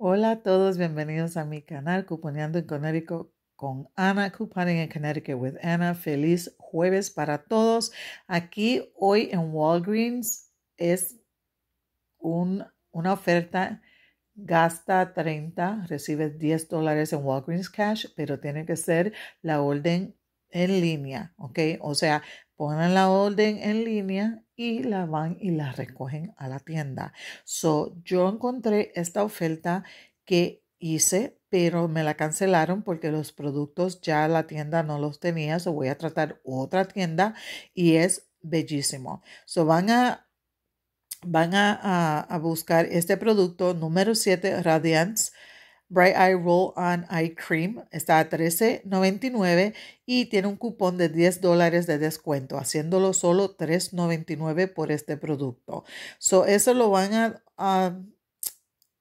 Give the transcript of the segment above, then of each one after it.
Hola a todos, bienvenidos a mi canal Cuponeando en Connecticut con Ana, Couponing en Connecticut with Ana. Feliz jueves para todos. Aquí hoy en Walgreens es una oferta gasta 30, recibe 10 dólares en Walgreens Cash, pero tiene que ser la orden en línea, ¿ok? O sea, ponen la orden en línea y la van y la recogen a la tienda. So, yo encontré esta oferta que hice, pero me la cancelaron porque los productos ya la tienda no los tenía, so voy a tratar otra tienda y es bellísimo. So, van a van a, a, a buscar este producto número 7 Radiance Bright Eye Roll On Eye Cream está a $13.99 y tiene un cupón de 10 dólares de descuento, haciéndolo solo $3.99 por este producto. So, eso lo van a,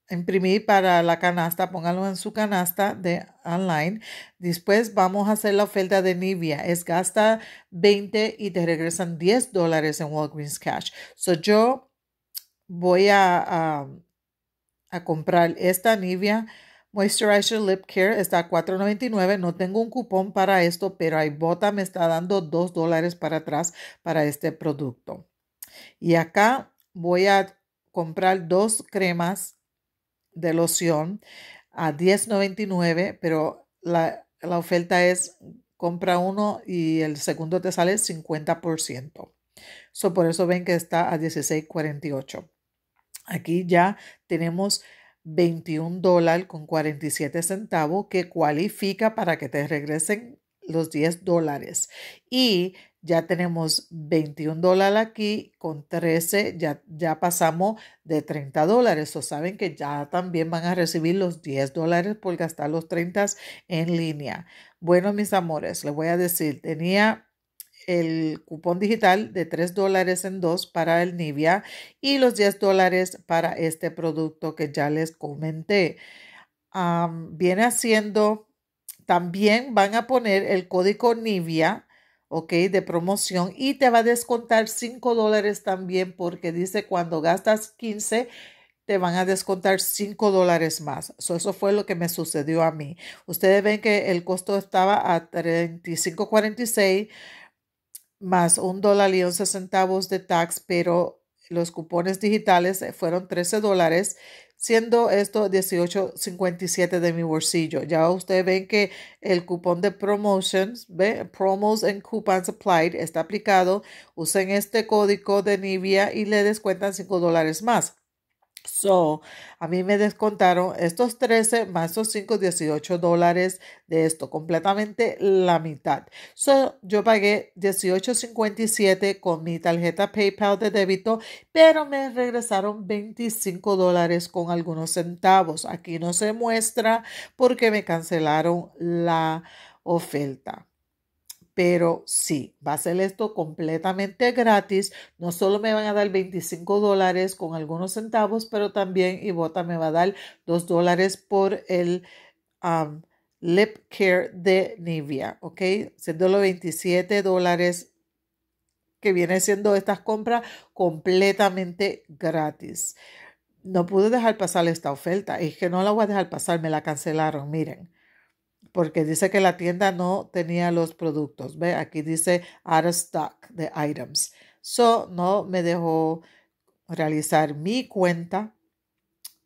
imprimir para la canasta, pónganlo en su canasta de online. Después vamos a hacer la oferta de Nivea. Es gasta 20 y te regresan 10 dólares en Walgreens Cash. So yo voy a, a, a comprar esta Nivea Moisturizer Lip Care está a $4.99. No tengo un cupón para esto, pero Ibota me está dando $2 dólares para atrás para este producto. Y acá voy a comprar dos cremas de loción a $10.99, pero la, oferta es compra uno y el segundo te sale 50%. So, por eso ven que está a 16.48. Aquí ya tenemos 21 dólares con 47 centavos que cualifica para que te regresen los 10 dólares. Y ya tenemos 21 dólares aquí con 13, ya, ya pasamos de 30 dólares. O saben que ya también van a recibir los 10 dólares por gastar los 30 en línea. Bueno, mis amores, les voy a decir, tenía el cupón digital de 3 dólares en 2 para el Nivea y los 10 dólares para este producto que ya les comenté. viene haciendo, también van a poner el código Nivea, ok, de promoción y te va a descontar 5 dólares también porque dice cuando gastas 15 te van a descontar 5 dólares más. eso fue lo que me sucedió a mí. Ustedes ven que el costo estaba a 35.46 más un dólar y once centavos de tax, pero los cupones digitales eh, fueron 13 dólares, siendo esto 18.57 de mi bolsillo. Ya ustedes ven que el cupón de promotions, ¿ve? promos and coupons applied, está aplicado. Usen este código de Nivea y le descuentan 5 dólares más. So, a mí me descontaron estos 13 más esos 5, 18 dólares de esto, completamente la mitad. So, yo pagué 18.57 con mi tarjeta PayPal de débito, pero me regresaron 25 dólares con algunos centavos. Aquí no se muestra porque me cancelaron la oferta. Pero sí, va a ser esto completamente gratis. No solo me van a dar 25 dólares con algunos centavos, pero también Ibota me va a dar 2 dólares por el lip care de Nivea, ¿ok? Siendo los 27 dólares que vienen siendo estas compras completamente gratis. No pude dejar pasar esta oferta, es que no la voy a dejar pasar, me la cancelaron, miren porque dice que la tienda no tenía los productos. Ve, aquí dice out of stock de items. So, no me dejó realizar mi cuenta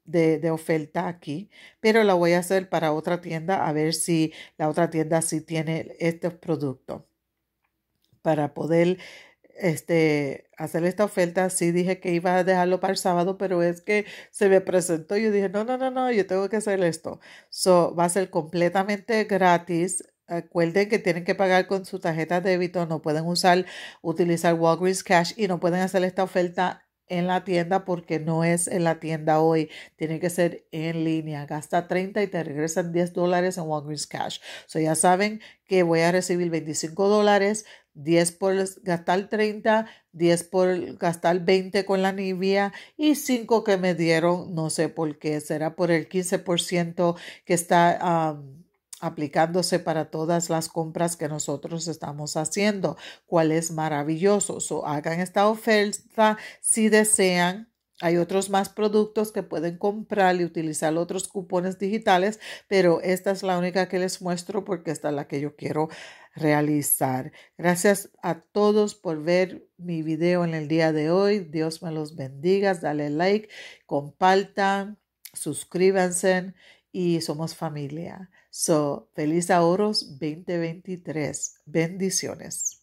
de, de, oferta aquí, pero la voy a hacer para otra tienda a ver si la otra tienda sí tiene estos productos para poder este, hacer esta oferta. Sí dije que iba a dejarlo para el sábado, pero es que se me presentó y yo dije, no, no, no, no, yo tengo que hacer esto. So, va a ser completamente gratis. Recuerden que tienen que pagar con su tarjeta de débito, no pueden usar, utilizar Walgreens Cash y no pueden hacer esta oferta en la tienda porque no es en la tienda hoy, tiene que ser en línea. Gasta 30 y te regresan 10 dólares en Walgreens Cash. So ya saben que voy a recibir 25 dólares 10 por gastar 30, 10 por gastar 20 con la Nivea y 5 que me dieron, no sé por qué, será por el 15% que está aplicándose para todas las compras que nosotros estamos haciendo, cuál es maravilloso. hagan esta oferta si desean. Hay otros más productos que pueden comprar y utilizar otros cupones digitales, pero esta es la única que les muestro porque esta es la que yo quiero realizar. Gracias a todos por ver mi video en el día de hoy. Dios me los bendiga. Dale like, compartan, suscríbanse y somos familia. So, feliz ahorros 2023. Bendiciones.